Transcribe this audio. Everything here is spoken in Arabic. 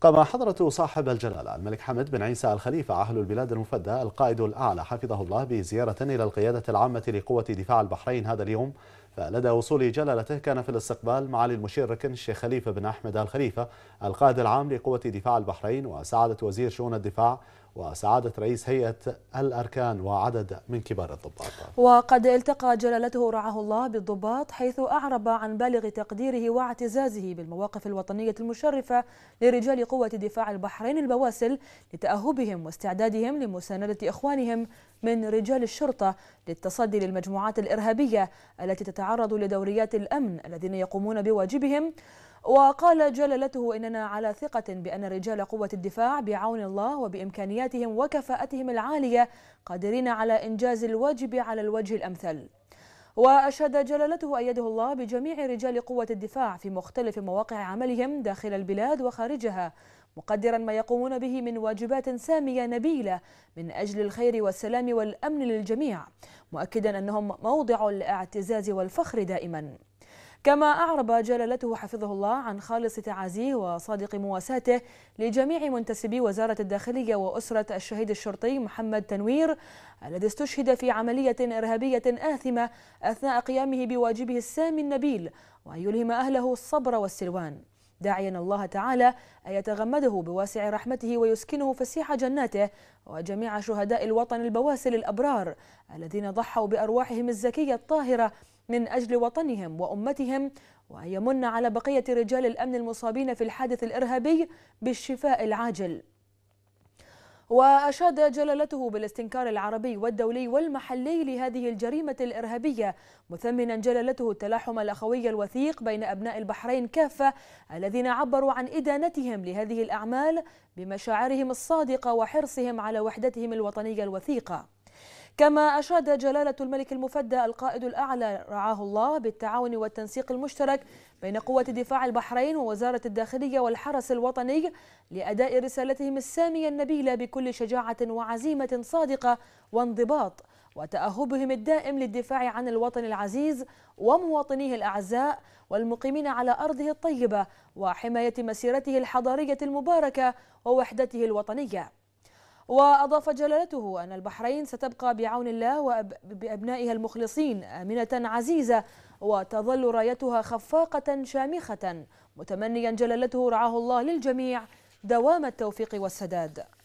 قام حضرة صاحب الجلالة الملك حمد بن عيسى الخليفة عهل البلاد المفدى القائد الأعلى حفظه الله بزيارة إلى القيادة العامة لقوة دفاع البحرين هذا اليوم فلدى وصول جلالته كان في الاستقبال معالي المشير ركن الشيخ خليفة بن أحمد الخليفة القائد العام لقوة دفاع البحرين وسعادة وزير شؤون الدفاع وسعادة رئيس هيئة الأركان وعدد من كبار الضباط وقد التقى جلالته رعاه الله بالضباط حيث أعرب عن بالغ تقديره واعتزازه بالمواقف الوطنية المشرفة لرجال قوة دفاع البحرين البواسل لتأهبهم واستعدادهم لمساندة إخوانهم من رجال الشرطة للتصدي للمجموعات الإرهابية التي تتعرض لدوريات الأمن الذين يقومون بواجبهم وقال جلالته إننا على ثقة بأن رجال قوة الدفاع بعون الله وبإمكانياتهم وكفاءتهم العالية قادرين على إنجاز الواجب على الوجه الأمثل وأشاد جلالته أيده الله بجميع رجال قوة الدفاع في مختلف مواقع عملهم داخل البلاد وخارجها مقدرا ما يقومون به من واجبات سامية نبيلة من أجل الخير والسلام والأمن للجميع مؤكدا أنهم موضع الاعتزاز والفخر دائما كما أعرب جلالته حفظه الله عن خالص تعازيه وصادق مواساته لجميع منتسبي وزارة الداخلية وأسرة الشهيد الشرطي محمد تنوير الذي استشهد في عملية إرهابية آثمة أثناء قيامه بواجبه السامي النبيل وأن يلهم أهله الصبر والسلوان داعيا الله تعالى أن يتغمده بواسع رحمته ويسكنه فسيح جناته وجميع شهداء الوطن البواسل الأبرار الذين ضحوا بأرواحهم الزكية الطاهرة من أجل وطنهم وأمتهم وأن يمن على بقية رجال الأمن المصابين في الحادث الإرهابي بالشفاء العاجل وأشاد جلالته بالاستنكار العربي والدولي والمحلي لهذه الجريمة الإرهابية مثمنا جلالته التلاحم الأخوي الوثيق بين أبناء البحرين كافة الذين عبروا عن إدانتهم لهذه الأعمال بمشاعرهم الصادقة وحرصهم على وحدتهم الوطنية الوثيقة كما أشاد جلالة الملك المفدى القائد الأعلى رعاه الله بالتعاون والتنسيق المشترك بين قوة دفاع البحرين ووزارة الداخلية والحرس الوطني لأداء رسالتهم السامية النبيلة بكل شجاعة وعزيمة صادقة وانضباط وتأهبهم الدائم للدفاع عن الوطن العزيز ومواطنيه الأعزاء والمقيمين على أرضه الطيبة وحماية مسيرته الحضارية المباركة ووحدته الوطنية وأضاف جلالته أن البحرين ستبقى بعون الله وبأبنائها المخلصين آمنة عزيزة وتظل رايتها خفاقة شامخة متمنيا جلالته رعاه الله للجميع دوام التوفيق والسداد